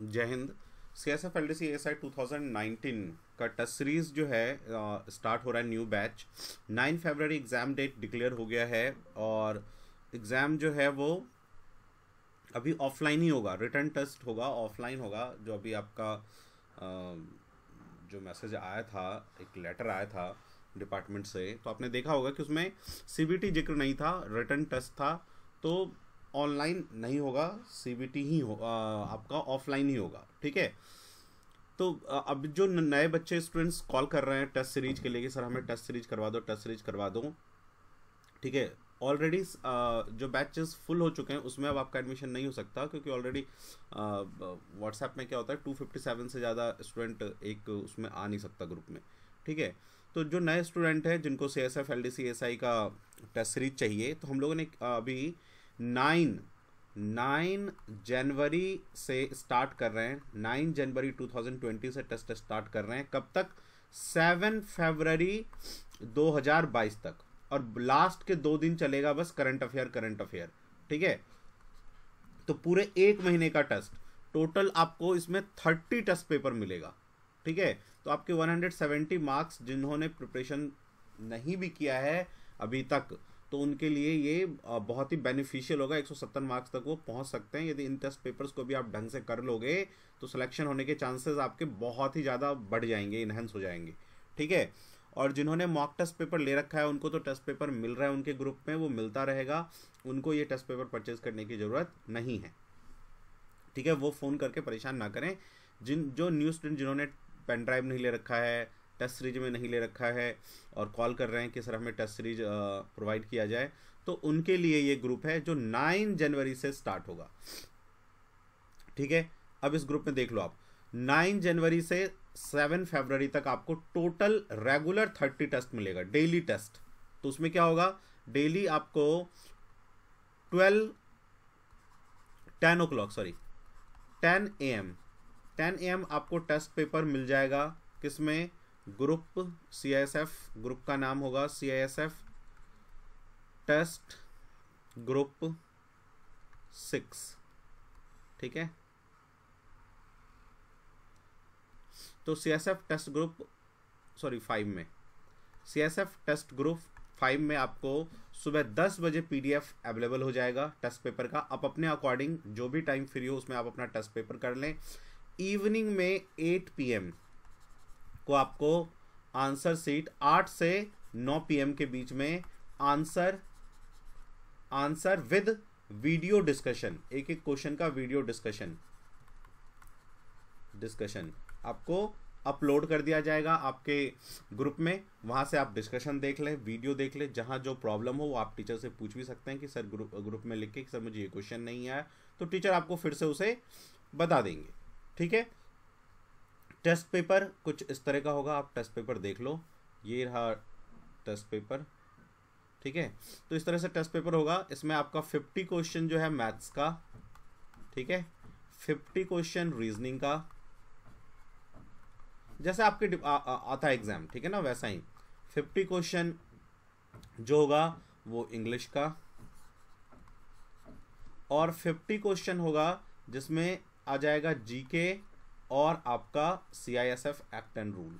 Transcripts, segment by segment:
जय हिंद C S F L D C S I two thousand nineteen का test series जो है स्टार्ट हो रहा है new batch nine February exam date declare हो गया है और एग्ज़ाम जो है वो अभी ऑफलाइन ही होगा रिटर्न टेस्ट होगा ऑफलाइन होगा जो अभी आपका जो मैसेज आया था एक लेटर आया था डिपार्टमेंट से तो आपने देखा होगा कि उसमें सी जिक्र नहीं था रिटर्न टेस्ट था तो ऑनलाइन नहीं होगा सीबीटी ही हो आ, आपका ऑफलाइन ही होगा ठीक है तो अब जो नए बच्चे स्टूडेंट्स कॉल कर रहे हैं टेस्ट सीरीज के लिए कि सर हमें टेस्ट सीरीज करवा दो टेस्ट सीरीज करवा दो ठीक है ऑलरेडी जो बैचेस फुल हो चुके हैं उसमें अब आपका एडमिशन नहीं हो सकता क्योंकि ऑलरेडी व्हाट्सएप में क्या होता है टू फिफ्टी सेवन से ज़्यादा स्टूडेंट एक उसमें आ नहीं सकता ग्रुप में ठीक है तो जो नए स्टूडेंट हैं जिनको C S F L D C S I का टेस्ट सीरीज चाहिए तो हम लोगों ने अभी नाइन नाइन जनवरी से स्टार्ट कर रहे हैं नाइन जनवरी 2020 से टेस्ट स्टार्ट कर रहे हैं कब तक सेवन फरवरी 2022 तक और लास्ट के दो दिन चलेगा बस करंट अफेयर करंट अफेयर ठीक है तो पूरे एक महीने का टेस्ट टोटल आपको इसमें थर्टी टेस्ट पेपर मिलेगा ठीक है तो आपके 170 मार्क्स जिन्होंने प्रिपरेशन नहीं भी किया है अभी तक तो उनके लिए ये बहुत ही बेनिफिशियल होगा 170 मार्क्स तक वो पहुंच सकते हैं यदि इन टेस्ट पेपर्स को भी आप ढंग से कर लोगे तो सिलेक्शन होने के चांसेस आपके बहुत ही ज़्यादा बढ़ जाएंगे इन्हेंस हो जाएंगे ठीक है और जिन्होंने मॉक टेस्ट पेपर ले रखा है उनको तो टेस्ट पेपर मिल रहा है उनके ग्रुप में वो मिलता रहेगा उनको ये टेस्ट पेपर परचेज करने की ज़रूरत नहीं है ठीक है वो फ़ोन करके परेशान ना करें जिन जो न्यू स्टूडेंट जिन्होंने पेन ड्राइव नहीं ले रखा है टेस्ट सीरीज में नहीं ले रखा है और कॉल कर रहे हैं कि सर हमें टेस्ट सीरीज प्रोवाइड किया जाए तो उनके लिए ये ग्रुप है जो नाइन जनवरी से स्टार्ट होगा ठीक है अब इस ग्रुप में देख लो आप नाइन जनवरी से सेवन फरवरी तक आपको टोटल रेगुलर थर्टी टेस्ट मिलेगा डेली टेस्ट तो उसमें क्या होगा डेली आपको twelve ten o'clock sorry ten A M ten A M आपको टेस्ट पेपर मिल जाएगा किसमें group C I S F group का नाम होगा C I S F test group six ठीक है तो C S F test group sorry five में C S F test group five में आपको सुबह दस बजे पी डी एफ अवेलेबल हो जाएगा टेस्ट पेपर का आप अपने अकॉर्डिंग जो भी टाइम फ्री हो उसमें आप अपना टेस्ट पेपर कर लें इवनिंग में एट पी एम को आपको आंसर सीट आठ से नौ पीएम के बीच में answer answer with video discussion एक एक क्वेश्चन का वीडियो डिस्कशन डिस्कशन आपको अपलोड कर दिया जाएगा आपके ग्रुप में वहां से आप डिस्कशन देख लें वीडियो देख लें जहां जो प्रॉब्लम हो वो आप टीचर से पूछ भी सकते हैं कि सर ग्रुप ग्रुप में लिख के सर मुझे ये क्वेश्चन नहीं आया तो टीचर आपको फिर से उसे बता देंगे ठीक है टेस्ट पेपर कुछ इस तरह का होगा आप टेस्ट पेपर देख लो ये रहा टेस्ट पेपर ठीक है तो इस तरह से टेस्ट पेपर होगा इसमें आपका फिफ्टी क्वेश्चन जो है मैथ्स का ठीक है फिफ्टी क्वेश्चन रीजनिंग का जैसे आपके आ, आ, आता एग्जाम ठीक है ना वैसा ही फिफ्टी क्वेश्चन जो होगा वो इंग्लिश का और फिफ्टी क्वेश्चन होगा जिसमें आ जाएगा जीके और आपका C I S F act and rule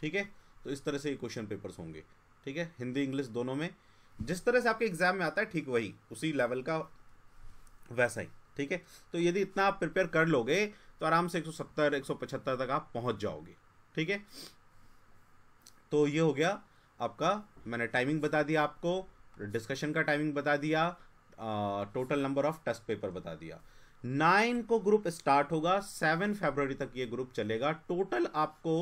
ठीक है तो इस तरह से ये क्वेश्चन पेपर्स होंगे ठीक है हिंदी इंग्लिश दोनों में जिस तरह से आपके एग्जाम में आता है ठीक वही उसी लेवल का वैसा ही ठीक है तो यदि इतना आप प्रिपेयर कर लोगे तो आराम से 170 175 तक आप पहुंच जाओगे ठीक है तो ये हो गया आपका मैंने टाइमिंग बता दिया आपको डिस्कशन का टाइमिंग बता दिया total number of test paper बता दिया नाइन को ग्रुप स्टार्ट होगा सेवन फेबर तक ये ग्रुप चलेगा टोटल आपको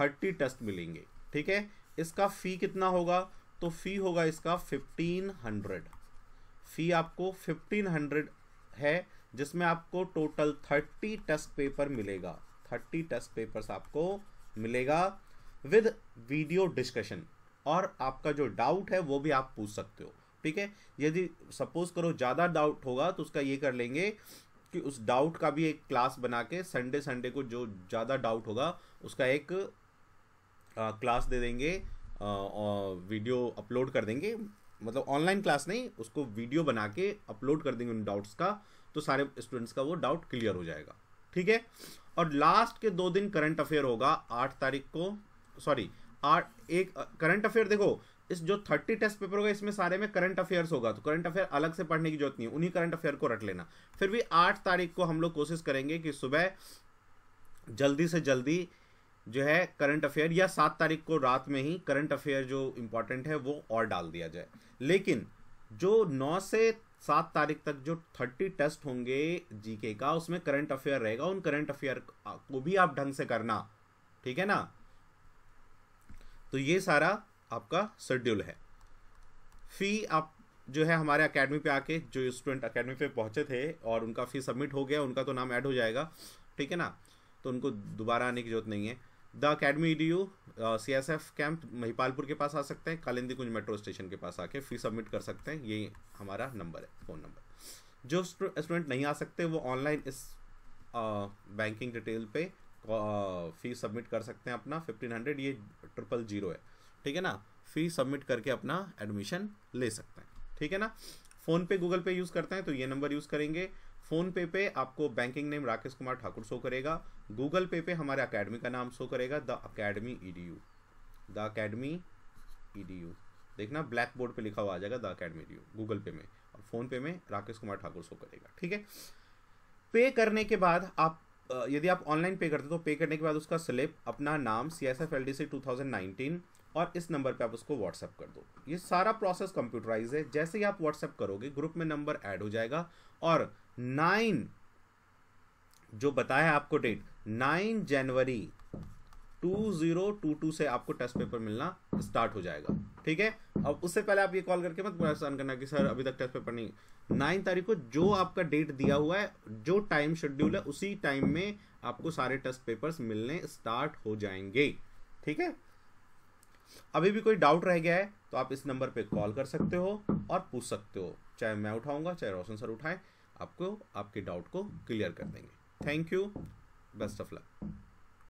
थर्टी टेस्ट मिलेंगे ठीक है इसका फी कितना होगा तो फी होगा इसका फिफ्टीन हंड्रेड फी आपको फिफ्टीन हंड्रेड है जिसमें आपको टोटल थर्टी टेस्ट पेपर मिलेगा थर्टी टेस्ट पेपर्स आपको मिलेगा विद वीडियो डिस्कशन और आपका जो डाउट है वो भी आप पूछ सकते हो ठीक है यदि सपोज करो ज़्यादा डाउट होगा तो उसका ये कर लेंगे कि उस डाउट का भी एक क्लास बना के संडे संडे को जो ज़्यादा डाउट होगा उसका एक आ, क्लास दे देंगे आ, वीडियो अपलोड कर देंगे मतलब ऑनलाइन क्लास नहीं उसको वीडियो बना के अपलोड कर देंगे उन डाउट्स का तो सारे स्टूडेंट्स का वो डाउट क्लियर हो जाएगा ठीक है और लास्ट के दो दिन करंट अफेयर होगा आठ तारीख को सॉरी आठ एक करंट अफेयर देखो इस जो थर्टी टेस्ट पेपर होगा इसमें सारे में करंट अफेयर्स होगा तो करंट अफेयर अलग से पढ़ने की जरूरत नहीं उन्हीं करंट अफेयर को रट लेना फिर भी आठ तारीख को हम लोग कोशिश करेंगे कि सुबह जल्दी से जल्दी जो है करंट अफेयर या सात तारीख को रात में ही करंट अफेयर जो इंपॉर्टेंट है वो और डाल दिया जाए लेकिन जो नौ से सात तारीख तक जो थर्टी टेस्ट होंगे जीके का उसमें करंट अफेयर रहेगा उन करंट अफेयर को भी आप ढंग से करना ठीक है ना तो ये सारा आपका शेड्यूल है फ़ी आप जो है हमारे अकेडमी पे आके जो स्टूडेंट अकेडमी पे पहुँचे थे और उनका फ़ी सबमिट हो गया उनका तो नाम ऐड हो जाएगा ठीक है ना तो उनको दोबारा आने की जरूरत नहीं है the academy E D U C S F camp Mahipalpur के पास आ सकते हैं कालिंदी कुंज मेट्रो स्टेशन के पास आके फ़ी सबमिट कर सकते हैं यही हमारा नंबर है फ़ोन नंबर जो स्टूडेंट नहीं आ सकते वो ऑनलाइन इस बैंकिंग डिटेल पे फ़ी सबमिट कर सकते हैं अपना फिफ्टीन हंड्रेड ये ट्रिपल जीरो है ठीक है ना फी सबमिट करके अपना एडमिशन ले सकते हैं ठीक है ना फोन पे गूगल पे यूज़ करते हैं तो ये नंबर यूज़ करेंगे फोन पे पे आपको banking name Rakesh Kumar Thakur show करेगा गूगल पे पे हमारे अकेडमी का नाम शो करेगा the academy EDU the academy EDU देखना ब्लैक बोर्ड पे लिखा हुआ आ जाएगा द अकेडमी ईडीयू गूगल पे में और फोन पे में राकेश कुमार ठाकुर शो करेगा ठीक है पे करने के बाद आप यदि आप ऑनलाइन पे करते हो तो पे करने के बाद उसका स्लिप अपना नाम C S F L D C two thousand nineteen और इस नंबर पे आप उसको व्हाट्सअप कर दो ये सारा प्रोसेस कंप्यूटराइज है जैसे ही आप व्हाट्सअप करोगे ग्रुप में नंबर ऐड हो जाएगा और नाइन जो बताया आपको डेट नाइन जनवरी टू जीरो टू टू से आपको टेस्ट पेपर मिलना स्टार्ट हो जाएगा ठीक है अब उससे पहले आप ये कॉल करके मत परेशान करना कि सर अभी तक टेस्ट पेपर नहीं नाइन तारीख को जो आपका डेट दिया हुआ है जो टाइम शेड्यूल है उसी टाइम में आपको सारे टेस्ट पेपर्स मिलने स्टार्ट हो जाएंगे ठीक है अभी भी कोई डाउट रह गया है तो आप इस नंबर पे कॉल कर सकते हो और पूछ सकते हो चाहे मैं उठाऊंगा चाहे रोशन सर उठाएं आपको आपके डाउट को क्लियर कर देंगे thank you best of luck